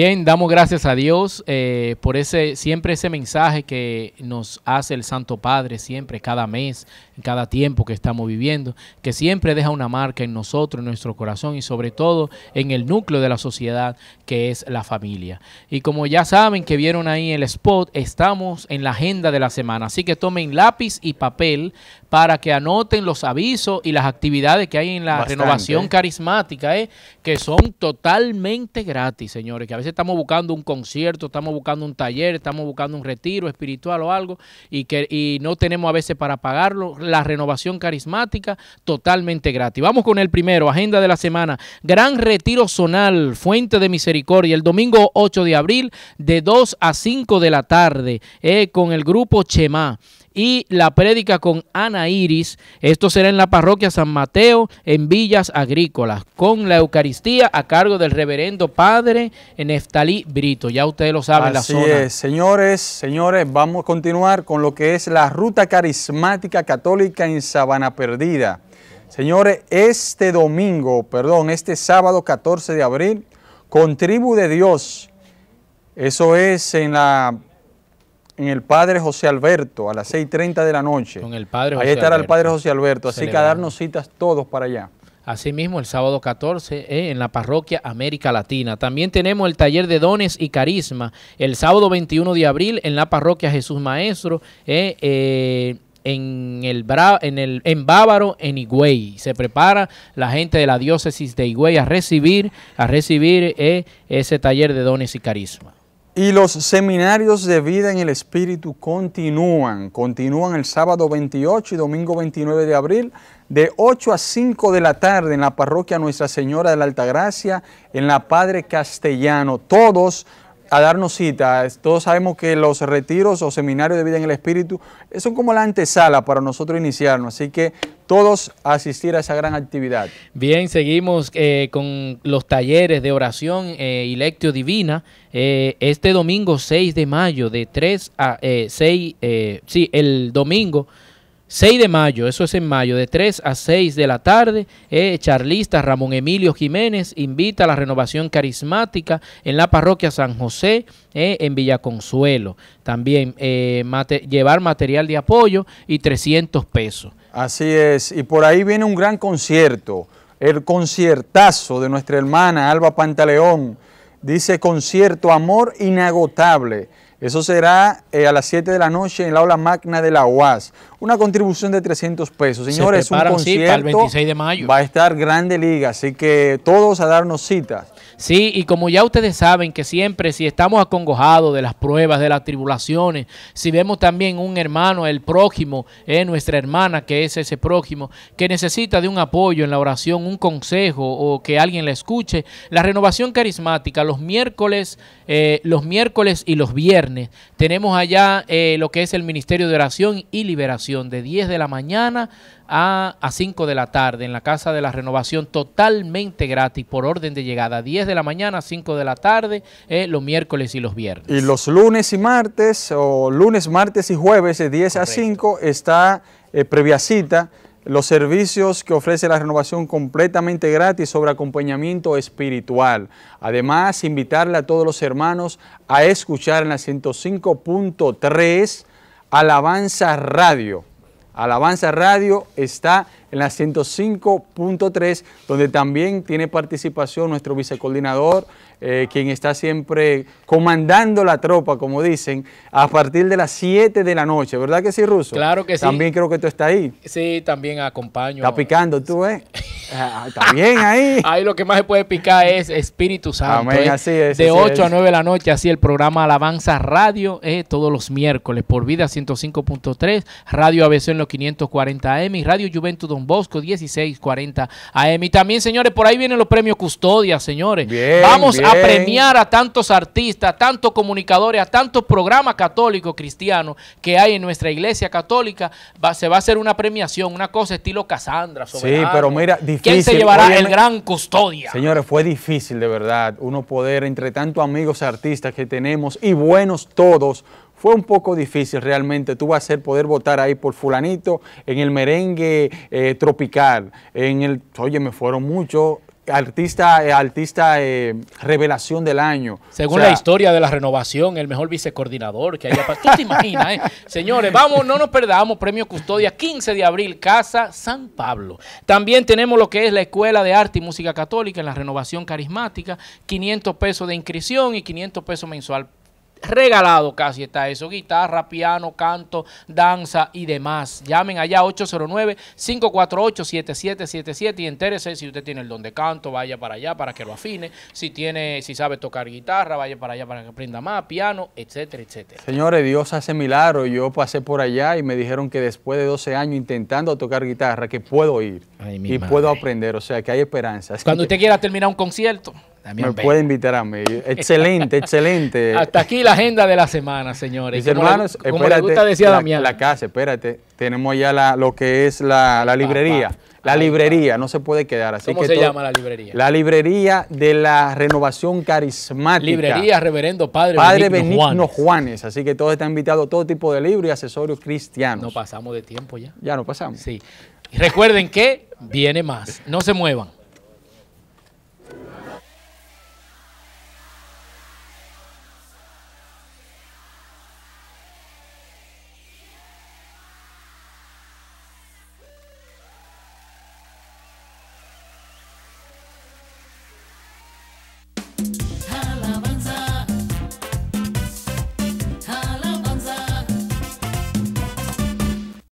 Bien, damos gracias a Dios eh, por ese siempre ese mensaje que nos hace el Santo Padre siempre cada mes cada tiempo que estamos viviendo, que siempre deja una marca en nosotros, en nuestro corazón y sobre todo en el núcleo de la sociedad que es la familia. Y como ya saben que vieron ahí el spot, estamos en la agenda de la semana, así que tomen lápiz y papel para que anoten los avisos y las actividades que hay en la renovación carismática, eh, que son totalmente gratis, señores, que a veces estamos buscando un concierto, estamos buscando un taller, estamos buscando un retiro espiritual o algo y que y no tenemos a veces para pagarlo la renovación carismática totalmente gratis. Vamos con el primero, agenda de la semana. Gran retiro zonal, Fuente de Misericordia, el domingo 8 de abril de 2 a 5 de la tarde, eh, con el grupo Chema y la prédica con Ana Iris. Esto será en la parroquia San Mateo, en Villas Agrícolas, con la Eucaristía a cargo del reverendo Padre Neftalí Brito. Ya ustedes lo saben, la zona. Es. Señores, señores, vamos a continuar con lo que es la ruta carismática católica en Sabana Perdida. Señores, este domingo, perdón, este sábado 14 de abril, con Tribu de Dios, eso es en la en el Padre José Alberto a las 6.30 de la noche. Con el Padre José Ahí estará el Padre José Alberto, así que a darnos citas todos para allá. Asimismo, el sábado 14 eh, en la parroquia América Latina. También tenemos el taller de dones y carisma el sábado 21 de abril en la parroquia Jesús Maestro. Eh, eh, en el en Bávaro en Higüey. Se prepara la gente de la diócesis de Higüey a recibir a recibir ese taller de dones y carisma. Y los seminarios de vida en el Espíritu continúan, continúan el sábado 28 y domingo 29 de abril de 8 a 5 de la tarde en la parroquia Nuestra Señora de la Altagracia, en la Padre Castellano. Todos a darnos cita. Todos sabemos que los retiros o seminarios de vida en el espíritu eh, son como la antesala para nosotros iniciarnos, así que todos asistir a esa gran actividad. Bien, seguimos eh, con los talleres de oración eh, y lectio divina. este domingo 6 de mayo, de 3 a 6, sí, el domingo 6 de mayo, eso es en mayo, de 3 a 6 de la tarde, eh, charlista Ramón Emilio Jiménez invita a la renovación carismática en la parroquia San José, eh, en Villaconsuelo. También eh, llevar material de apoyo y 300 pesos. Así es, y por ahí viene un gran concierto, el conciertazo de nuestra hermana Alba Pantaleón. Dice concierto Amor Inagotable eso será eh, a las 7 de la noche en la aula magna de la UAS. Una contribución de 300 pesos. Señores, un concierto. el 26 de mayo. Va a estar Grande Liga, así que todos a darnos citas. Sí, y como ya ustedes saben que siempre si estamos acongojados de las pruebas, de las tribulaciones, si vemos también un hermano, el prójimo, eh, nuestra hermana que es ese prójimo, que necesita de un apoyo en la oración, un consejo o que alguien le escuche, la renovación carismática los miércoles, eh, los miércoles y los viernes tenemos allá eh, lo que es el Ministerio de Oración y Liberación de 10 de la mañana a, 5 de la tarde en la Casa de la Renovación totalmente gratis por orden de llegada. 10 de la mañana a 5 de la tarde eh, los miércoles y los viernes. Y los lunes y martes o lunes, martes y jueves de 10 a 5 está eh, previa cita los servicios que ofrece la renovación completamente gratis sobre acompañamiento espiritual. Además, invitarle a todos los hermanos a escuchar en la 105.3 Alabanza Radio Alabanza Radio está en la 105.3, donde también tiene participación nuestro vicecoordinador, eh, quien está siempre comandando la tropa, como dicen, a partir de las 7 de la noche. ¿Verdad que sí, Ruso? Claro que sí. También creo que tú estás ahí. Sí, también acompaño. Está picando tú, ¿eh? Ah, está ahí. ahí lo que más se puede picar es Espíritu Santo. ¿eh? así es. De 8 a 9 de la noche, así el programa Alabanza Radio, eh, todos los miércoles, por vida 105.3, Radio ABC en los 540 AM y Radio Juventud Don Bosco 1640 AM. Y también, señores, por ahí vienen los premios Custodia, señores. Vamos a premiar a tantos artistas, a tantos comunicadores, a tantos programas católicos cristianos que hay en nuestra iglesia católica. se va a hacer una premiación, una cosa estilo Casandra. Sí, pero mira, ¿Quién se llevará el gran custodia? Señores, fue difícil de verdad uno poder, entre tanto amigos artistas que tenemos y buenos todos, fue un poco difícil realmente. Tú vas a ser poder votar ahí por fulanito en el merengue eh, tropical. En el, oye, me fueron muchos artista, eh, artista eh, revelación del año. Según la historia de la renovación, el mejor vicecoordinador que haya pasado. Tú te imaginas, ¿eh? Señores, vamos, no nos perdamos. Premio Custodia, 15 de abril, Casa San Pablo. También tenemos lo que es la Escuela de Arte y Música Católica en la Renovación Carismática, 500 pesos de inscripción y 500 pesos mensual regalado casi está eso, guitarra, piano, canto, danza y demás. Llamen allá 809-548-7777 y entérese si usted tiene el don de canto, vaya para allá para que lo afine, si tiene, si sabe tocar guitarra, vaya para allá para que aprenda más, piano, etcétera, etcétera. Señores, Dios hace milagro, yo pasé por allá y me dijeron que después de 12 años intentando tocar guitarra, que puedo ir y puedo aprender, o sea que hay esperanza Cuando usted quiera terminar un concierto me puede invitar a mí. Excelente, excelente. Hasta aquí la agenda de la semana, señores. Mis hermanos, como espérate, gusta la, La casa, espérate. Tenemos ya lo que es la, librería. La librería, no se puede quedar así. ¿Cómo que se llama la librería? La librería de la renovación carismática. Librería Reverendo Padre, Padre Benigno, Juanes. Así que todos están invitados todo tipo de libros y accesorios cristianos. No pasamos de tiempo ya. Ya no pasamos. Sí. recuerden que viene más. No se muevan.